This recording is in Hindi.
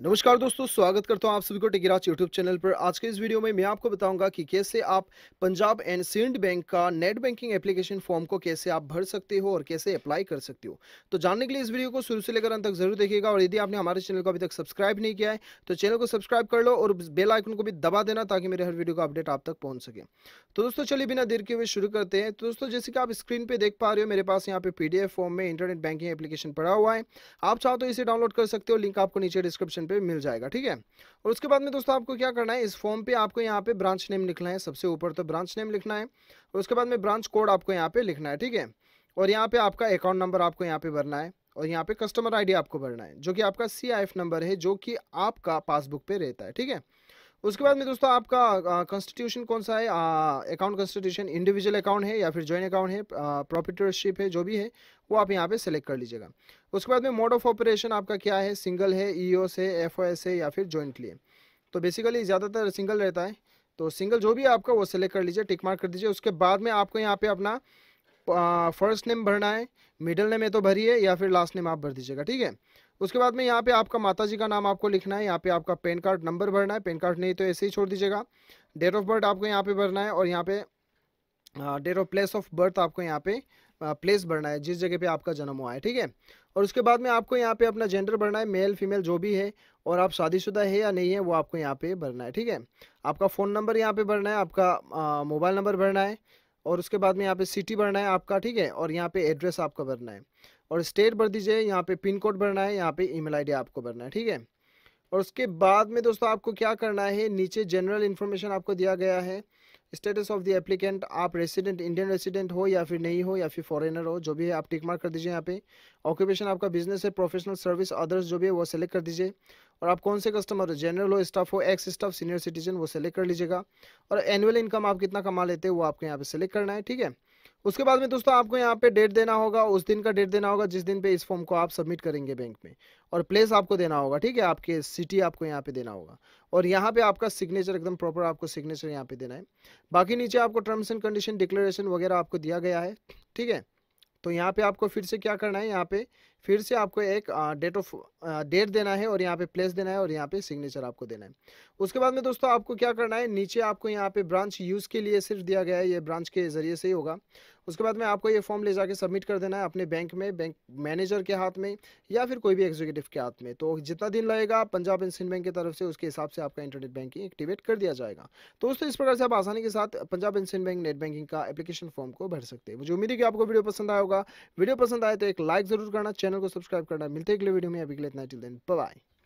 नमस्कार दोस्तों स्वागत करता हूं आप सभी को टिकिराज यूट्यूब चैनल पर आज के इस वीडियो में मैं आपको बताऊंगा कि कैसे आप पंजाब एंड सिंध बैंक का नेट बैंकिंग एप्लीकेशन फॉर्म को कैसे आप भर सकते हो और कैसे अप्लाई कर सकते हो तो जानने के लिए इस वीडियो को शुरू से लेकर अंत तक जरूर देखिएगा और यदि आपने हमारे चैनल को अभी तक सब्सक्राइब नहीं किया है तो चैनल को सब्सक्राइब कर लो और बेलाइकन को भी दबा देना ताकि मेरे हर वीडियो का अपडेट आप तक पहुँच सके तो दोस्तों चलिए बिना देर के हुए शुरू करते हैं तो दोस्तों जैसे कि आप स्क्रीन पर देख पा रहे हो मेरे पास यहाँ पे पी फॉर्म में इंटरनेट बैंकिंग एप्लीकेशन पड़ा हुआ है आप चाहो तो इसे डाउनलोड कर सकते हो लिंक आपको नीचे डिस्क्रिप्शन पे मिल जाएगा ठीक है और उसके बाद में दोस्तों आपको क्या करना है इस फॉर्म पे आपको यहाँ पे ब्रांच नेम लिखना है सबसे ऊपर तो ब्रांच नेम लिखना है और उसके बाद में ब्रांच कोड आपको यहाँ पे लिखना है ठीक है और यहाँ पे आपका अकाउंट नंबर आपको यहाँ पे भरना है और यहाँ पे कस्टमर आईडी आपको भरना है जो कि आपका सी नंबर है जो कि आपका पासबुक पे रहता है ठीक है उसके बाद में दोस्तों आपका कॉन्स्टिट्यूशन कौन सा है अकाउंट कॉन्स्टिट्यूशन इंडिविजुअल अकाउंट है या फिर ज्वाइंट अकाउंट है प्रॉपर्टरशिप है जो भी है वो आप यहाँ पे सेलेक्ट कर लीजिएगा उसके बाद में मोड ऑफ ऑपरेशन आपका क्या है सिंगल है ई से एफ है या फिर जॉइंटली है तो बेसिकली ज़्यादातर सिंगल रहता है तो सिंगल जो भी आपका वो सेलेक्ट कर लीजिए टिक मार्क कर दीजिए उसके बाद में आपको यहाँ पे अपना फर्स्ट नेम भरना है मिडिल नेम है तो भरिए या फिर लास्ट नेम आप भर दीजिएगा ठीक है उसके बाद में यहाँ पे आपका माता जी का नाम आपको लिखना है यहाँ पे आपका पेन कार्ड नंबर भरना है पेन कार्ड नहीं तो ऐसे ही छोड़ दीजिएगा डेट ऑफ बर्थ आपको यहाँ पे भरना है और यहाँ पे date of place of birth आपको यहाँ पे प्लेस हाँ, भरना है जिस जगह पे आपका जन्म हुआ है ठीक है और उसके बाद में आपको यहाँ पे अपना जेंडर भरना है मेल फीमेल जो भी है और आप शादीशुदा है या नहीं है वो आपको यहाँ पे भरना है ठीक है आपका फ़ोन नंबर यहाँ पे भरना है आपका मोबाइल हाँ, नंबर भरना है और उसके बाद में यहाँ पे सिटी भरना है आपका ठीक है और यहाँ पे एड्रेस आपका भरना है और स्टेट भर दीजिए यहाँ पे पिन कोड भरना है यहाँ पे ईमेल आईडी आपको भरना है ठीक है और उसके बाद में दोस्तों आपको क्या करना है नीचे जनरल इन्फॉर्मेशन आपको दिया गया है स्टेटस ऑफ द एप्लीकेंट आप रेसिडेंट इंडियन रेसिडेंट हो या फिर नहीं हो या फिर फॉरेनर हो जो भी है आप टिक मार्क कर दीजिए यहाँ पे ऑक्यूपेशन आपका बिजनेस है प्रोफेशनल सर्विस अदर्स जो भी है वो सेलेक्ट कर दीजिए और आप कौन से कस्टमर हो जनरल हो स्टाफ हो एक्स स्टाफ सीनियर सिटीजन वो सेलेक्ट कर लीजिएगा और एनुअल इनकम आप कितना कमा लेते हैं वो आपको यहाँ पे सेलेक्ट करना है ठीक है उसके बाद में दोस्तों आपको यहाँ पे डेट देना होगा उस दिन का डेट देना होगा जिस दिन पे इस फॉर्म को आप सबमिट करेंगे बैंक में और प्लेस आपको देना होगा ठीक है आपके सिटी आपको यहाँ पे देना होगा और यहाँ पे आपका सिग्नेचर एकदम प्रॉपर आपको सिग्नेचर यहाँ पे देना है बाकी नीचे आपको टर्म्स एंड कंडीशन डिक्लेरेशन वगैरह आपको दिया गया है ठीक है तो यहाँ पे आपको फिर से क्या करना है यहाँ पे फिर से आपको एक डेट ऑफ डेट देना है और यहाँ पे प्लेस देना है और यहाँ पे सिग्नेचर आपको देना है उसके बाद में दोस्तों आपको क्या करना है नीचे आपको यहाँ पे ब्रांच यूज़ के लिए सिर्फ दिया गया है ये ब्रांच के ज़रिए से ही होगा उसके बाद में आपको ये फॉर्म ले जाके सबमिट कर देना है अपने बैंक में बैंक मैनेजर के हाथ में या फिर कोई भी एग्जीक्यूटिव के हाथ में तो जितना दिन लगेगा पंजाब एंड सिंध बैंक की तरफ से उसके हिसाब से आपका इंटरनेट बैंकिंग एक्टिवेट कर दिया जाएगा तो दोस्तों इस प्रकार से आप आसानी के साथ Punjab and Sind bank net banking का एप्लीकेशन फॉर्म को भर सकते हैं मुझे उम्मीद है कि आपको वीडियो पसंद आएगा वीडियो पसंद आए तो एक लाइक जरूर करना चैनल को सब्सक्राइब करना मिलते अगले वीडियो में अभी के लिए इतना टिल बाय